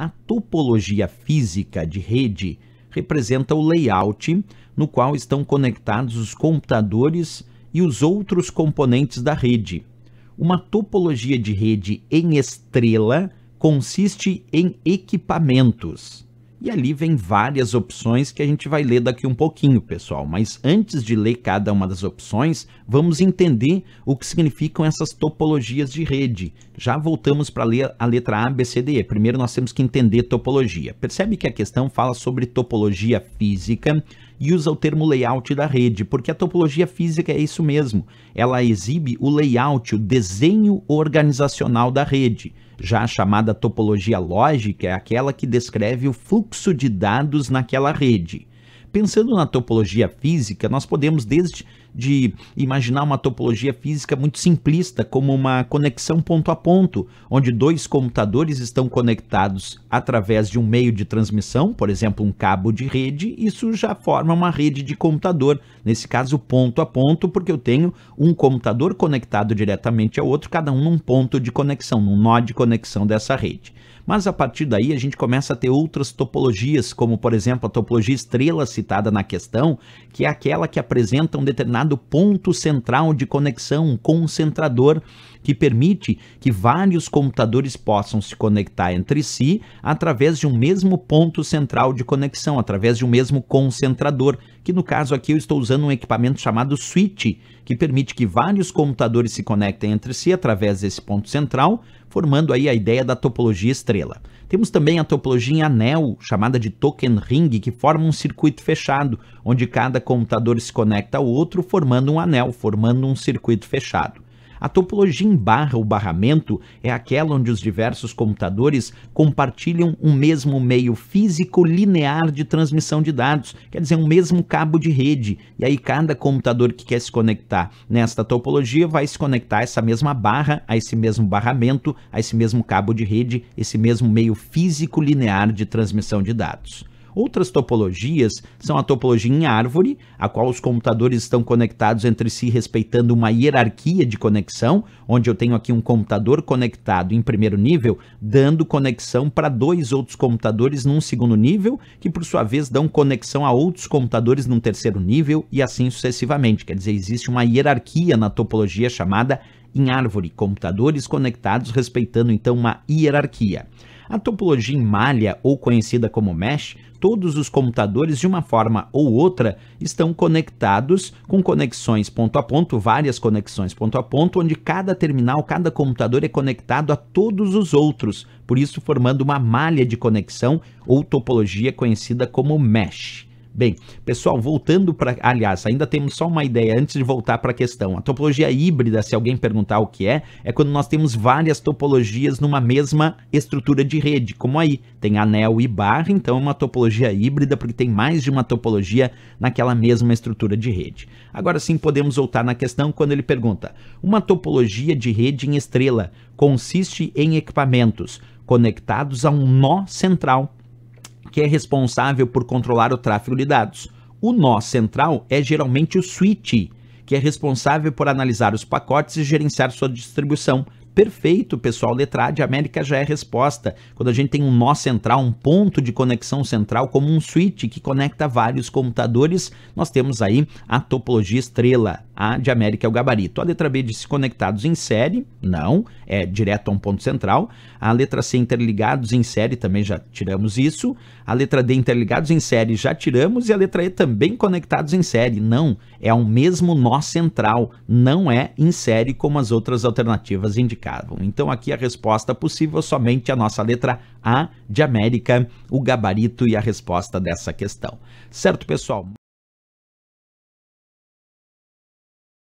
A topologia física de rede representa o layout no qual estão conectados os computadores e os outros componentes da rede. Uma topologia de rede em estrela consiste em equipamentos. E ali vem várias opções que a gente vai ler daqui um pouquinho, pessoal. Mas antes de ler cada uma das opções, vamos entender o que significam essas topologias de rede. Já voltamos para ler a letra A, B, C, D. E Primeiro nós temos que entender topologia. Percebe que a questão fala sobre topologia física, e usa o termo layout da rede, porque a topologia física é isso mesmo. Ela exibe o layout, o desenho organizacional da rede. Já a chamada topologia lógica é aquela que descreve o fluxo de dados naquela rede. Pensando na topologia física, nós podemos desde de imaginar uma topologia física muito simplista, como uma conexão ponto a ponto, onde dois computadores estão conectados através de um meio de transmissão, por exemplo, um cabo de rede, isso já forma uma rede de computador, nesse caso ponto a ponto, porque eu tenho um computador conectado diretamente ao outro, cada um num ponto de conexão, num nó de conexão dessa rede. Mas a partir daí a gente começa a ter outras topologias, como por exemplo a topologia estrela citada na questão, que é aquela que apresenta um determinado ponto central de conexão, um concentrador, que permite que vários computadores possam se conectar entre si através de um mesmo ponto central de conexão, através de um mesmo concentrador, que no caso aqui eu estou usando um equipamento chamado switch, que permite que vários computadores se conectem entre si através desse ponto central formando aí a ideia da topologia estrela. Temos também a topologia em anel, chamada de token ring, que forma um circuito fechado, onde cada computador se conecta ao outro, formando um anel, formando um circuito fechado. A topologia em barra ou barramento é aquela onde os diversos computadores compartilham um mesmo meio físico linear de transmissão de dados, quer dizer, um mesmo cabo de rede. E aí cada computador que quer se conectar nesta topologia vai se conectar a essa mesma barra, a esse mesmo barramento, a esse mesmo cabo de rede, esse mesmo meio físico linear de transmissão de dados. Outras topologias são a topologia em árvore, a qual os computadores estão conectados entre si respeitando uma hierarquia de conexão, onde eu tenho aqui um computador conectado em primeiro nível, dando conexão para dois outros computadores num segundo nível, que por sua vez dão conexão a outros computadores num terceiro nível e assim sucessivamente. Quer dizer, existe uma hierarquia na topologia chamada em árvore, computadores conectados respeitando então uma hierarquia. A topologia em malha, ou conhecida como mesh, todos os computadores, de uma forma ou outra, estão conectados com conexões ponto a ponto, várias conexões ponto a ponto, onde cada terminal, cada computador é conectado a todos os outros, por isso formando uma malha de conexão ou topologia conhecida como mesh. Bem, pessoal, voltando para. Aliás, ainda temos só uma ideia antes de voltar para a questão. A topologia híbrida, se alguém perguntar o que é, é quando nós temos várias topologias numa mesma estrutura de rede, como aí. Tem anel e barra, então é uma topologia híbrida, porque tem mais de uma topologia naquela mesma estrutura de rede. Agora sim podemos voltar na questão quando ele pergunta: uma topologia de rede em estrela consiste em equipamentos conectados a um nó central que é responsável por controlar o tráfego de dados. O nó central é geralmente o switch, que é responsável por analisar os pacotes e gerenciar sua distribuição. Perfeito, pessoal. de América já é resposta. Quando a gente tem um nó central, um ponto de conexão central, como um switch que conecta vários computadores, nós temos aí a topologia estrela. A de América é o gabarito. A letra B é disse conectados em série, não, é direto a um ponto central. A letra C interligados em série, também já tiramos isso. A letra D interligados em série, já tiramos. E a letra E também conectados em série, não, é o mesmo nó central, não é em série como as outras alternativas indicavam. Então aqui a resposta possível somente a nossa letra A de América, o gabarito e a resposta dessa questão. Certo, pessoal?